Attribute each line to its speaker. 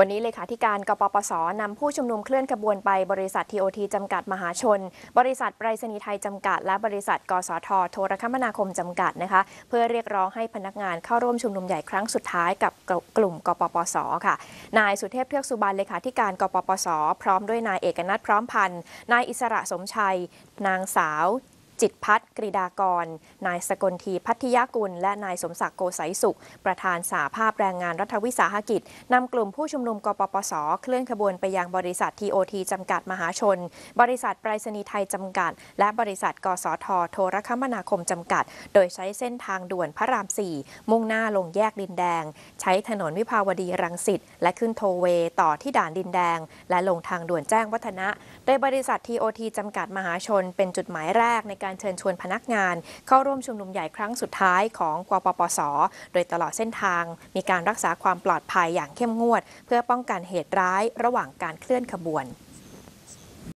Speaker 1: วันนี้เลขาธิการกปปสนำผู้ชุมนุมเคลื่อนขบวนไปบริษัททีโอทีจำกัดมหาชน บริษัทไปรษณีย์ไทยจำกัด และบริษัทกสท โทรคมนาคมจำกัดนะคะเพื่อเรียกร้องให้พนักงานเข้าร่วมชุมนุมใหญ่ครั้งสุดท้ายกับกลุ่มกปปสค่ะนายสุเทพเทือกสุบานเลขาธิการกปปสพร้อมด้วยนายเอกนัทพร้อมพันธ์นายอิสระสมชัย นางสาวจิตพัฒกริดากร นายสกลทีพัทยกุล และนายสมศักดิ์โกสัยสุข ประธานสาภาพแรงงานรัฐวิสาหกิจ นำกลุ่มผู้ชุมนุมกปปสเคลื่อนขบวนไปยังบริษัททีโอทีจำกัดมหาชน บริษัทไปรษณีย์ไทยจำกัด และบริษัทกสท โทรคมนาคมจำกัด โดยใช้เส้นทางด่วนพระราม4มุ่งหน้าลงแยกดินแดง ใช้ถนนวิภาวดีรังสิตและขึ้นโทเวต่อที่ด่านดินแดง และลงทางด่วนแจ้งวัฒนะโดยบริษัททีโอทีจำกัดมหาชน เป็นจุดหมายแรกในการการเชิญชวนพนักงาน เข้าร่วมชุมนุมใหญ่ครั้งสุดท้ายของกปปส โดยตลอดเส้นทางมีการรักษาความปลอดภัยอย่างเข้มงวด เพื่อป้องกันเหตุร้ายระหว่างการเคลื่อนขบวน